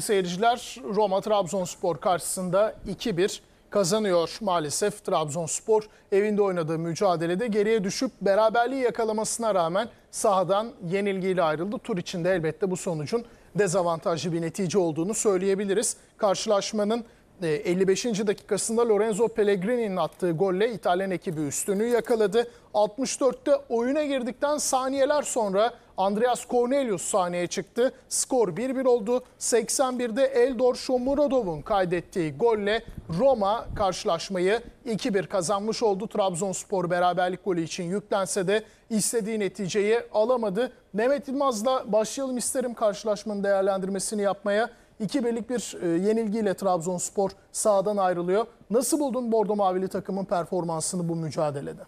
Seyirciler Roma Trabzonspor karşısında 2-1 kazanıyor maalesef Trabzonspor. Evinde oynadığı mücadelede geriye düşüp beraberliği yakalamasına rağmen sahadan yenilgiyle ayrıldı. Tur içinde elbette bu sonucun dezavantajlı bir netice olduğunu söyleyebiliriz. Karşılaşmanın 55. E, dakikasında Lorenzo Pellegrini'nin attığı golle İtalyan ekibi üstünü yakaladı. 64'te oyuna girdikten saniyeler sonra Andreas Cornelius sahneye çıktı. Skor 1-1 oldu. 81'de Eldor Shomurodov'un kaydettiği golle Roma karşılaşmayı 2-1 kazanmış oldu. Trabzonspor beraberlik golü için yüklense de istediği neticeyi alamadı. Mehmet İlmaz'la başlayalım isterim karşılaşmanın değerlendirmesini yapmaya. 2-1'lik bir e, yenilgiyle Trabzonspor sahadan ayrılıyor. Nasıl buldun Bordo Mavili takımın performansını bu mücadelede?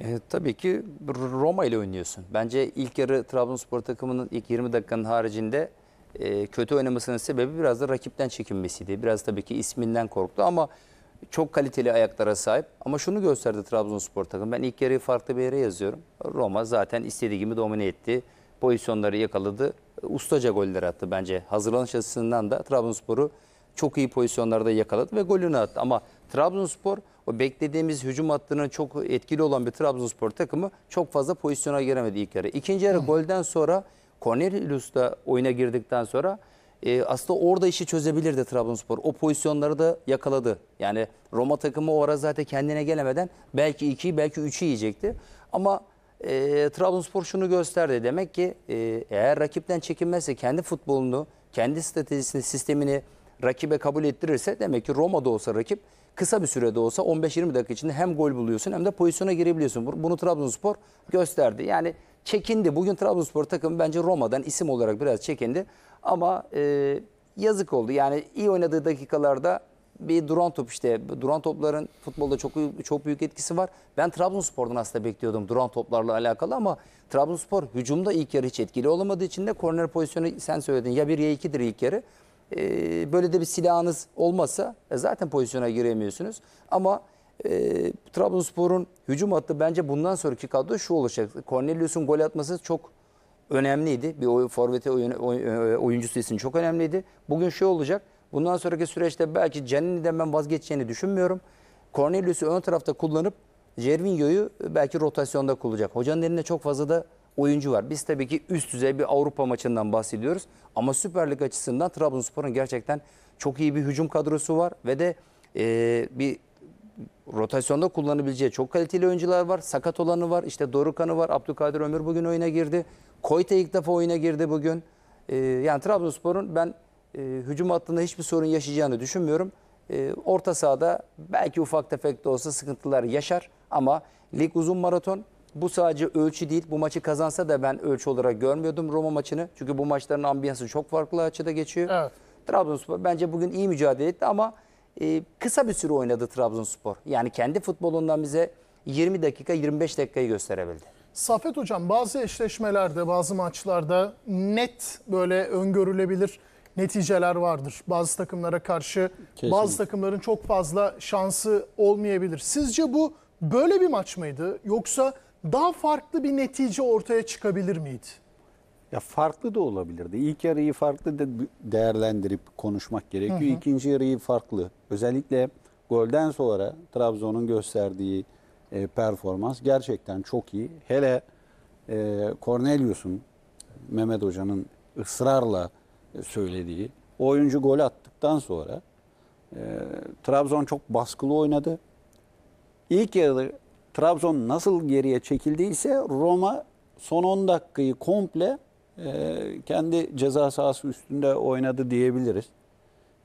E, tabii ki Roma ile oynuyorsun. Bence ilk yarı Trabzonspor takımının ilk 20 dakikanın haricinde e, kötü oynamasının sebebi biraz da rakipten çekinmesiydi. Biraz tabii ki isminden korktu ama çok kaliteli ayaklara sahip. Ama şunu gösterdi Trabzonspor takım. Ben ilk yarıyı farklı bir yere yazıyorum. Roma zaten istediği gibi domine etti. Pozisyonları yakaladı. Ustaca goller attı bence. Hazırlanış açısından da Trabzonspor'u çok iyi pozisyonlarda yakaladı ve golünü attı. Ama Trabzonspor o beklediğimiz hücum hattının çok etkili olan bir Trabzonspor takımı çok fazla pozisyona giremedi ilk yarı. İkinci yarı Hı. golden sonra Cornelius da oyuna girdikten sonra e, aslında orada işi çözebilirdi Trabzonspor. O pozisyonları da yakaladı. Yani Roma takımı o ara zaten kendine gelemeden belki 2'yi belki 3'ü yiyecekti. Ama e, Trabzonspor şunu gösterdi. Demek ki e, eğer rakipten çekinmezse kendi futbolunu, kendi stratejisini, sistemini rakibe kabul ettirirse demek ki Roma'da olsa rakip kısa bir sürede olsa 15-20 dakika içinde hem gol buluyorsun hem de pozisyona girebiliyorsun. Bunu Trabzonspor gösterdi. Yani çekindi. Bugün Trabzonspor takımı bence Roma'dan isim olarak biraz çekindi. Ama e, yazık oldu. Yani iyi oynadığı dakikalarda bir duran top işte duran topların futbolda çok çok büyük etkisi var. Ben Trabzonspor'dan aslında bekliyordum duran toplarla alakalı ama Trabzonspor hücumda ilk yarı hiç etkili olamadığı için de korner pozisyonu sen söyledin ya bir ya 2'dir ilk yarı e, böyle de bir silahınız olmasa e, zaten pozisyona giremiyorsunuz. Ama e, Trabzonspor'un hücum hattı bence bundan sonraki kadro şu olacak. Cornelius'un gol atması çok önemliydi. Bir oyun, forvete oyun, e, oyuncu sayısının çok önemliydi. Bugün şey olacak. Bundan sonraki süreçte belki Canini'den ben vazgeçeceğini düşünmüyorum. Cornelius'u ön tarafta kullanıp Cervinho'yu belki rotasyonda kullanacak. Hocanın eline çok fazla da oyuncu var. Biz tabii ki üst düzey bir Avrupa maçından bahsediyoruz. Ama Süper Lig açısından Trabzonspor'un gerçekten çok iyi bir hücum kadrosu var. Ve de e, bir rotasyonda kullanabileceği çok kaliteli oyuncular var. Sakat olanı var. İşte Dorukan'ı var. Abdülkadir Ömür bugün oyuna girdi. Koyte ilk defa oyuna girdi bugün. E, yani Trabzonspor'un ben e, hücum hattında hiçbir sorun yaşayacağını düşünmüyorum. E, orta sahada belki ufak tefek de olsa sıkıntılar yaşar ama lig uzun maraton. Bu sadece ölçü değil. Bu maçı kazansa da ben ölçü olarak görmüyordum Roma maçını. Çünkü bu maçların ambiyansı çok farklı açıda geçiyor. Evet. Trabzonspor bence bugün iyi mücadele etti ama e, kısa bir süre oynadı Trabzonspor. Yani kendi futbolundan bize 20 dakika 25 dakikayı gösterebildi. Safet Hocam bazı eşleşmelerde bazı maçlarda net böyle öngörülebilir neticeler vardır. Bazı takımlara karşı Kesinlikle. bazı takımların çok fazla şansı olmayabilir. Sizce bu böyle bir maç mıydı? Yoksa daha farklı bir netice ortaya çıkabilir miydi? Ya farklı da olabilirdi. İlk yarıyı farklı de değerlendirip konuşmak gerekiyor. Hı hı. İkinci yarıyı farklı. Özellikle golden sonra Trabzon'un gösterdiği e, performans gerçekten çok iyi. Hele e, Cornelius'un Mehmet Hoca'nın ısrarla e, söylediği o oyuncu gol attıktan sonra e, Trabzon çok baskılı oynadı. İlk yarı Trabzon nasıl geriye çekildiyse Roma son 10 dakikayı komple e, kendi ceza sahası üstünde oynadı diyebiliriz.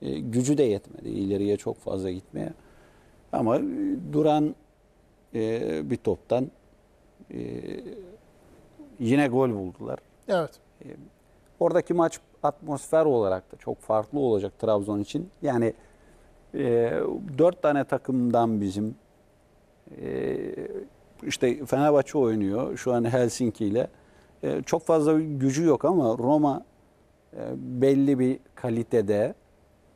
E, gücü de yetmedi ileriye çok fazla gitmeye. Ama duran e, bir toptan yine gol buldular. Evet. oradaki maç atmosfer olarak da çok farklı olacak Trabzon için. Yani dört tane takımdan bizim ee, işte Fenerbahçe oynuyor şu an Helsinki ile. Ee, çok fazla gücü yok ama Roma e, belli bir kalitede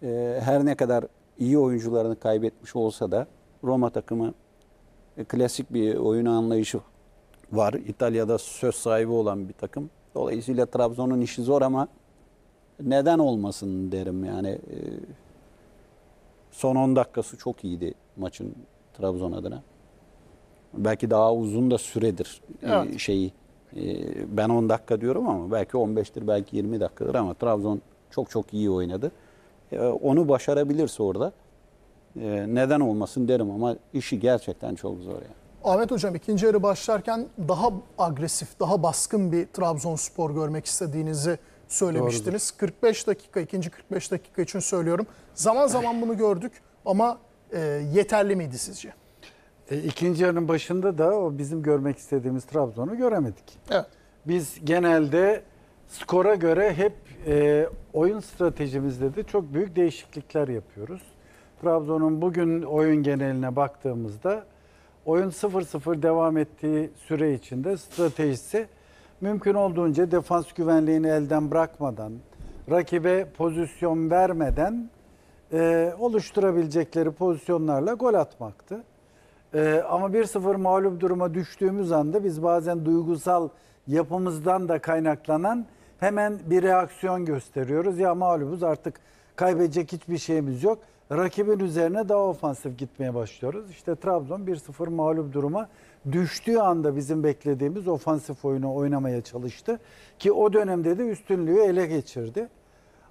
e, her ne kadar iyi oyuncularını kaybetmiş olsa da Roma takımı e, klasik bir oyun anlayışı var. İtalya'da söz sahibi olan bir takım. Dolayısıyla Trabzon'un işi zor ama neden olmasın derim yani. Son 10 dakikası çok iyiydi maçın Trabzon adına belki daha uzun da süredir e, evet. şeyi. E, ben 10 dakika diyorum ama belki 15'tir belki 20 dakikadır ama Trabzon çok çok iyi oynadı. E, onu başarabilirse orada neden olmasın derim ama işi gerçekten çok zor yani. Ahmet Hocam ikinci yarı başlarken daha agresif, daha baskın bir Trabzonspor görmek istediğinizi söylemiştiniz. Doğrudur. 45 dakika, ikinci 45 dakika için söylüyorum. Zaman zaman bunu gördük ama e, yeterli miydi sizce? E, ikinci yarının başında da o bizim görmek istediğimiz Trabzon'u göremedik. Evet. Biz genelde skora göre hep e, oyun stratejimizde de çok büyük değişiklikler yapıyoruz. Trabzon'un bugün oyun geneline baktığımızda oyun 0-0 devam ettiği süre içinde stratejisi mümkün olduğunca defans güvenliğini elden bırakmadan, rakibe pozisyon vermeden e, oluşturabilecekleri pozisyonlarla gol atmaktı. Ee, ama 1-0 mağlup duruma düştüğümüz anda biz bazen duygusal yapımızdan da kaynaklanan hemen bir reaksiyon gösteriyoruz. Ya mağlubuz artık kaybedecek hiçbir şeyimiz yok. Rakibin üzerine daha ofansif gitmeye başlıyoruz. İşte Trabzon 1-0 mağlup duruma düştüğü anda bizim beklediğimiz ofansif oyunu oynamaya çalıştı. Ki o dönemde de üstünlüğü ele geçirdi.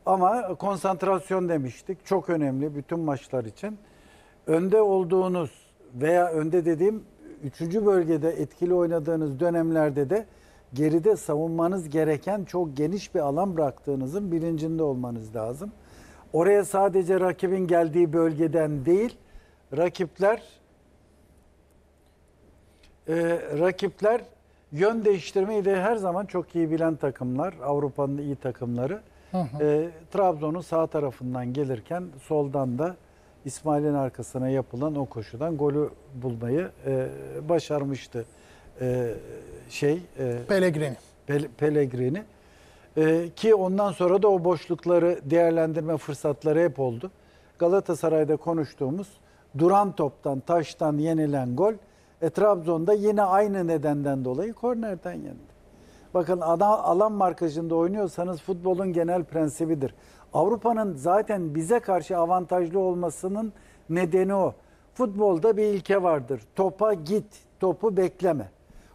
Ama konsantrasyon demiştik. Çok önemli bütün maçlar için. Önde olduğunuz veya önde dediğim üçüncü bölgede etkili oynadığınız dönemlerde de geride savunmanız gereken çok geniş bir alan bıraktığınızın bilincinde olmanız lazım. Oraya sadece rakibin geldiği bölgeden değil, rakipler e, rakipler yön değiştirmeyi de her zaman çok iyi bilen takımlar, Avrupa'nın iyi takımları. E, Trabzon'un sağ tarafından gelirken soldan da İsmail'in arkasına yapılan o koşudan golü bulmayı e, başarmıştı. E, şey e, Pellegrini. Pe Pellegrini. E, ki ondan sonra da o boşlukları değerlendirme fırsatları hep oldu. Galatasaray'da konuştuğumuz duran toptan, taştan yenilen gol e, Trabzon'da yine aynı nedenden dolayı kornerden yenildi. Bakın alan markajında oynuyorsanız futbolun genel prensibidir. Avrupa'nın zaten bize karşı avantajlı olmasının nedeni o. Futbolda bir ilke vardır. Topa git, topu bekleme.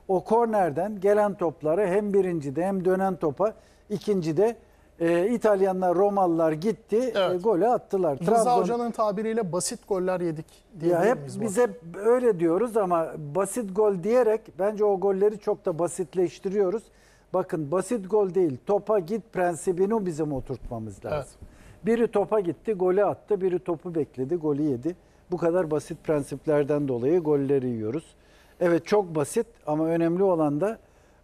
O kornerden gelen topları hem birincide hem dönen topa ikincide e, İtalyanlar, Romalılar gitti, e, Evet. e, golü attılar. Rıza Hoca'nın tabiriyle basit goller yedik diye Ya hep biz hep öyle diyoruz ama basit gol diyerek bence o golleri çok da basitleştiriyoruz. Bakın basit gol değil, topa git prensibini bizim oturtmamız lazım. Biri topa gitti, golü attı, biri topu bekledi, golü yedi. Bu kadar basit prensiplerden dolayı golleri yiyoruz. Evet çok basit ama önemli olan da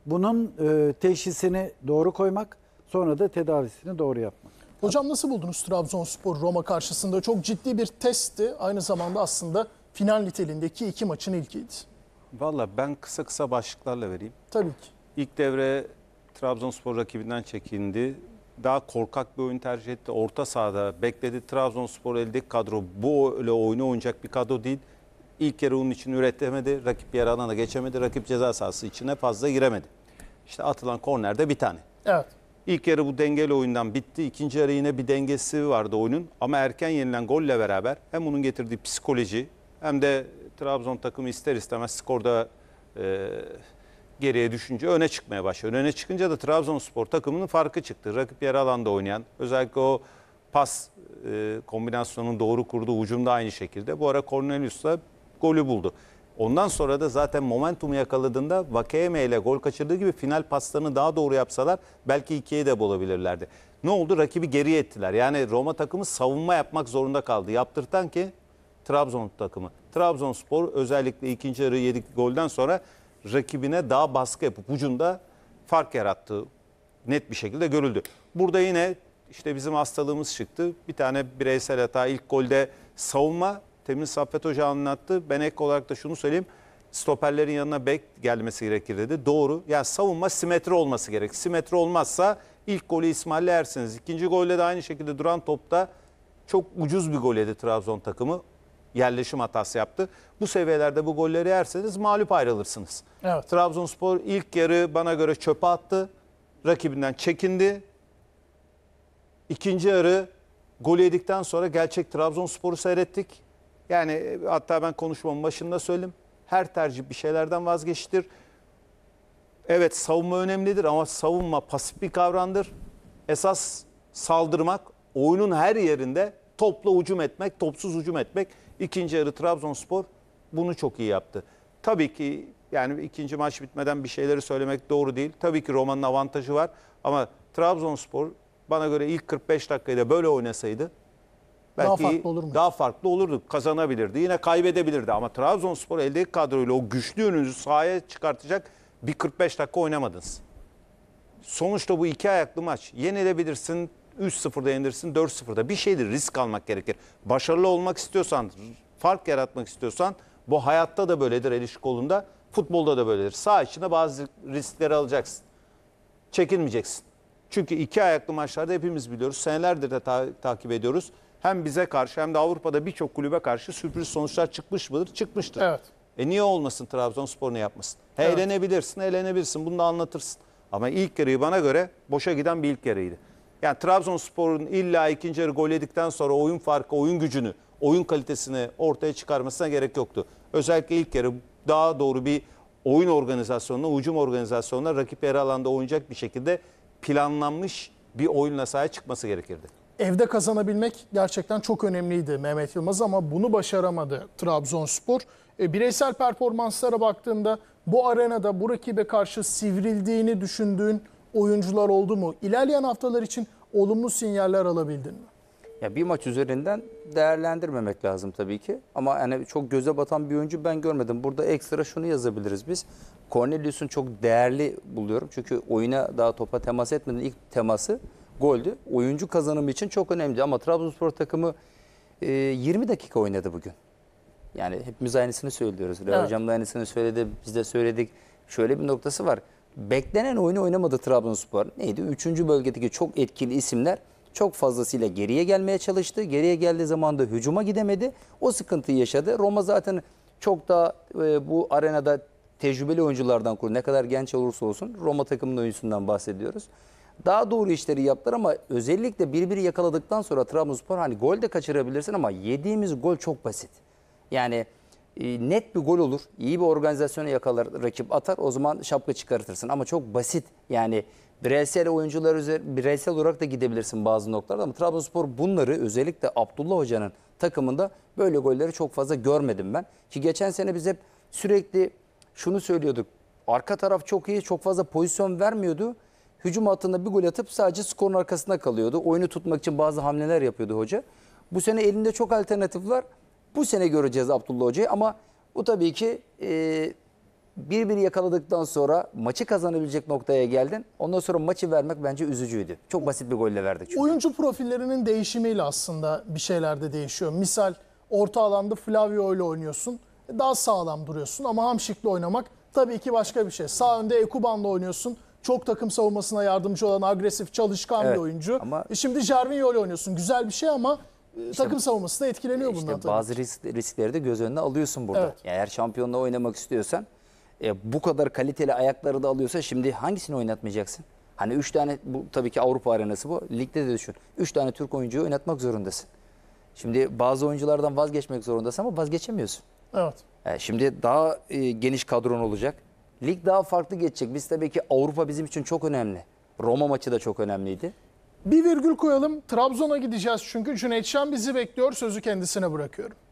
bunun e, teşhisini doğru koymak, Sonra da tedavisini doğru yapmak. Hocam nasıl buldunuz Trabzonspor Roma karşısında? Çok ciddi bir testti. Aynı zamanda aslında final niteliğindeki iki maçın ilkiydi. Valla ben kısa kısa başlıklarla vereyim. Tabii ki. İlk devre Trabzonspor rakibinden çekindi. Daha korkak bir oyun tercih etti. Orta sahada bekledi. Trabzonspor eldeki kadro bu öyle oyunu oynayacak bir kadro değil. İlk yarı onun için üretemedi. Rakip yer alana geçemedi. Rakip ceza sahası içine fazla giremedi. İşte atılan kornerde bir tane. Evet. İlk yarı bu dengeli oyundan bitti. İkinci yarı yine bir dengesi vardı oyunun. Ama erken yenilen golle beraber hem onun getirdiği psikoloji hem de Trabzon takımı ister istemez skorda e, geriye düşünce öne çıkmaya başlıyor. Öne çıkınca da Trabzonspor takımının farkı çıktı. Rakip yarı alanda oynayan özellikle o pas e, kombinasyonun doğru kurduğu ucumda aynı şekilde. Bu ara da golü buldu. Ondan sonra da zaten momentumu yakaladığında Vakeme ile gol kaçırdığı gibi final paslarını daha doğru yapsalar belki ikiye de bulabilirlerdi. Ne oldu? Rakibi geri ettiler. Yani Roma takımı savunma yapmak zorunda kaldı. Yaptırtan ki Trabzon takımı. Trabzonspor özellikle ikinci yarı yedik golden sonra rakibine daha baskı yapıp ucunda fark yarattığı net bir şekilde görüldü. Burada yine işte bizim hastalığımız çıktı. Bir tane bireysel hata ilk golde savunma Temiz Saffet Hoca anlattı. Ben ek olarak da şunu söyleyeyim. Stoperlerin yanına bek gelmesi gerekir dedi. Doğru. Yani savunma simetri olması gerek. Simetri olmazsa ilk golü İsmail'le yersiniz. İkinci golle de aynı şekilde duran topta çok ucuz bir gol yedi Trabzon takımı. Yerleşim hatası yaptı. Bu seviyelerde bu golleri yerseniz mağlup ayrılırsınız. Evet. Trabzonspor ilk yarı bana göre çöpe attı. Rakibinden çekindi. İkinci yarı gol yedikten sonra gerçek Trabzonspor'u seyrettik. Yani e, hatta ben konuşmamın başında söyledim. Her tercih bir şeylerden vazgeçtir. Evet savunma önemlidir ama savunma pasif bir kavramdır. Esas saldırmak, oyunun her yerinde topla ucum etmek, topsuz ucum etmek. İkinci yarı Trabzonspor bunu çok iyi yaptı. Tabii ki yani ikinci maç bitmeden bir şeyleri söylemek doğru değil. Tabii ki Roma'nın avantajı var ama Trabzonspor bana göre ilk 45 dakikada böyle oynasaydı Belki daha farklı olur mu? Daha farklı olurdu. Kazanabilirdi. Yine kaybedebilirdi ama Trabzonspor eldeki kadroyla o güçlü önünüzü sahaya çıkartacak bir 45 dakika oynamadınız. Sonuçta bu iki ayaklı maç. Yenilebilirsin, 3-0'da yenilirsin, 4-0'da. Bir şeydir risk almak gerekir. Başarılı olmak istiyorsan, fark yaratmak istiyorsan bu hayatta da böyledir el kolunda. Futbolda da böyledir. Sağ içinde bazı riskleri alacaksın. Çekinmeyeceksin. Çünkü iki ayaklı maçlarda hepimiz biliyoruz. Senelerdir de ta takip ediyoruz hem bize karşı hem de Avrupa'da birçok kulübe karşı sürpriz sonuçlar çıkmış mıdır? Çıkmıştır. Evet. E niye olmasın Trabzonspor ne yapmasın? He, evet. Eğlenebilirsin, eğlenebilirsin. Bunu da anlatırsın. Ama ilk yarıyı bana göre boşa giden bir ilk yarıydı. Yani Trabzonspor'un illa ikinci yarı gol yedikten sonra oyun farkı, oyun gücünü, oyun kalitesini ortaya çıkarmasına gerek yoktu. Özellikle ilk yarı daha doğru bir oyun organizasyonuna, ucum organizasyonuna rakip yarı alanda oynayacak bir şekilde planlanmış bir oyunla sahaya çıkması gerekirdi evde kazanabilmek gerçekten çok önemliydi Mehmet Yılmaz ama bunu başaramadı Trabzonspor. E, bireysel performanslara baktığında bu arenada bu rakibe karşı sivrildiğini düşündüğün oyuncular oldu mu? İlerleyen haftalar için olumlu sinyaller alabildin mi? Ya bir maç üzerinden değerlendirmemek lazım tabii ki. Ama yani çok göze batan bir oyuncu ben görmedim. Burada ekstra şunu yazabiliriz biz. Cornelius'un çok değerli buluyorum. Çünkü oyuna daha topa temas etmeden ilk teması goldü. Oyuncu kazanımı için çok önemli ama Trabzonspor takımı e, 20 dakika oynadı bugün. Yani hepimiz aynısını söylüyoruz. Evet. Hocam da aynısını söyledi, biz de söyledik. Şöyle bir noktası var. Beklenen oyunu oynamadı Trabzonspor. Neydi? Üçüncü bölgedeki çok etkili isimler çok fazlasıyla geriye gelmeye çalıştı. Geriye geldiği zaman da hücuma gidemedi. O sıkıntıyı yaşadı. Roma zaten çok daha e, bu arenada tecrübeli oyunculardan kurulu. Ne kadar genç olursa olsun Roma takımının oyuncusundan bahsediyoruz. Daha doğru işleri yaptılar ama özellikle birbiri yakaladıktan sonra Trabzonspor hani gol de kaçırabilirsin ama yediğimiz gol çok basit. Yani e, net bir gol olur. İyi bir organizasyonu yakalar, rakip atar. O zaman şapka çıkartırsın ama çok basit. Yani bireysel oyuncular üzeri, bireysel olarak da gidebilirsin bazı noktalarda ama Trabzonspor bunları özellikle Abdullah Hoca'nın takımında böyle golleri çok fazla görmedim ben. Ki geçen sene biz hep sürekli şunu söylüyorduk. Arka taraf çok iyi, çok fazla pozisyon vermiyordu hücum hattında bir gol atıp sadece skorun arkasında kalıyordu. Oyunu tutmak için bazı hamleler yapıyordu hoca. Bu sene elinde çok alternatif var. Bu sene göreceğiz Abdullah Hoca'yı ama bu tabii ki e, bir bir yakaladıktan sonra maçı kazanabilecek noktaya geldin. Ondan sonra maçı vermek bence üzücüydü. Çok basit bir golle verdik çünkü. Oyuncu profillerinin değişimiyle aslında bir şeyler de değişiyor. Misal orta alanda Flavio ile oynuyorsun. Daha sağlam duruyorsun ama Hamşik'le oynamak tabii ki başka bir şey. Sağ önde Ekuban'la oynuyorsun. Çok takım savunmasına yardımcı olan agresif, çalışkan evet, bir oyuncu. Ama... E şimdi Jarvinho ile oynuyorsun. Güzel bir şey ama e, işte, takım savunması da etkileniyor işte bundan tabii. Bazı risk, riskleri de göz önüne alıyorsun burada. Evet. eğer şampiyonla oynamak istiyorsan e, bu kadar kaliteli ayakları da alıyorsa şimdi hangisini oynatmayacaksın? Hani 3 tane bu tabii ki Avrupa arenası bu. Ligde de düşün. 3 tane Türk oyuncuyu oynatmak zorundasın. Şimdi bazı oyunculardan vazgeçmek zorundasın ama vazgeçemiyorsun. Evet. E, şimdi daha e, geniş kadron olacak. Lig daha farklı geçecek. Biz tabii ki Avrupa bizim için çok önemli. Roma maçı da çok önemliydi. Bir virgül koyalım. Trabzon'a gideceğiz çünkü Cüneyt Şen bizi bekliyor. Sözü kendisine bırakıyorum.